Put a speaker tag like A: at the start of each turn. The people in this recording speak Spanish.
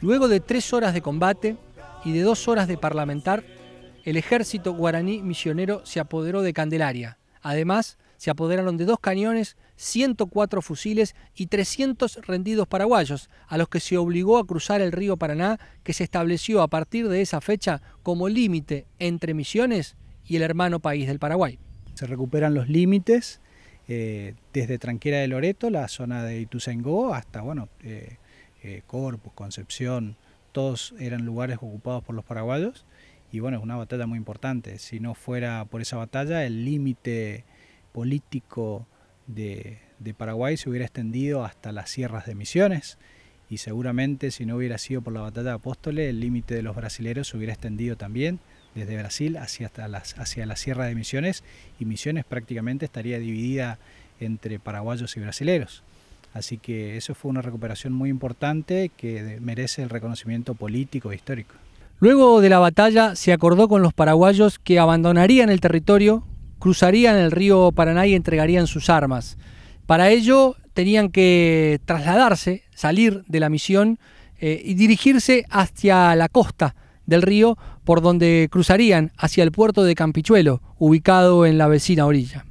A: Luego de tres horas de combate y de dos horas de parlamentar, el ejército guaraní misionero se apoderó de Candelaria. Además, se apoderaron de dos cañones, 104 fusiles y 300 rendidos paraguayos, a los que se obligó a cruzar el río Paraná, que se estableció a partir de esa fecha como límite entre Misiones y el hermano país del Paraguay. Se recuperan los límites eh, desde Tranquera de Loreto, la
B: zona de Ituzaingó, hasta bueno, eh, eh, Corpus, Concepción, todos eran lugares ocupados por los paraguayos. Y bueno, es una batalla muy importante. Si no fuera por esa batalla, el límite político de, Paraguay se hubiera extendido hasta las sierras de Misiones y seguramente si no hubiera sido por la batalla de Apóstoles, el límite de los brasileros se hubiera extendido también desde Brasil hacia, hasta las, hacia la Sierra de Misiones y Misiones prácticamente estaría dividida entre paraguayos y brasileros. Así que eso fue una recuperación muy importante que merece el reconocimiento político e histórico.
A: Luego de la batalla se acordó con los paraguayos que abandonarían el territorio, cruzarían el río Paraná y entregarían sus armas. Para ello tenían que trasladarse, salir de la misión eh, y dirigirse hacia la costa del río por donde cruzarían hacia el puerto de Campichuelo, ubicado en la vecina orilla.